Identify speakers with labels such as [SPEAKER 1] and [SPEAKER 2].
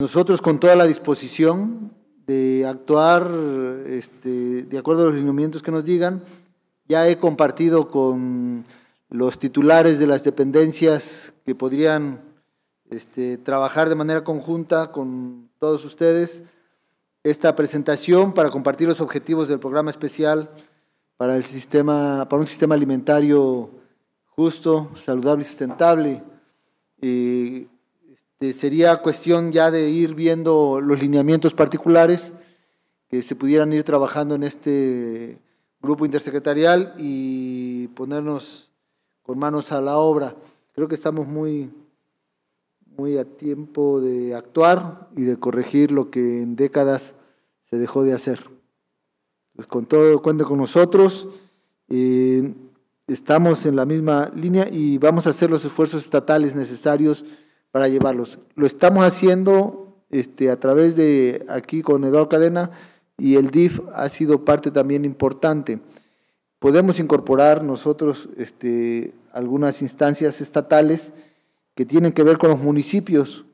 [SPEAKER 1] Nosotros con toda la disposición de actuar este, de acuerdo a los lineamientos que nos digan, ya he compartido con los titulares de las dependencias que podrían este, trabajar de manera conjunta con todos ustedes esta presentación para compartir los objetivos del programa especial para, el sistema, para un sistema alimentario justo, saludable y sustentable. y eh, este, sería cuestión ya de ir viendo los lineamientos particulares que se pudieran ir trabajando en este grupo intersecretarial y ponernos con manos a la obra. Creo que estamos muy, muy a tiempo de actuar y de corregir lo que en décadas se dejó de hacer. Pues con todo, cuente con nosotros. Eh, estamos en la misma línea y vamos a hacer los esfuerzos estatales necesarios para llevarlos. Lo estamos haciendo este, a través de aquí con Eduardo Cadena y el DIF ha sido parte también importante. Podemos incorporar nosotros este, algunas instancias estatales que tienen que ver con los municipios,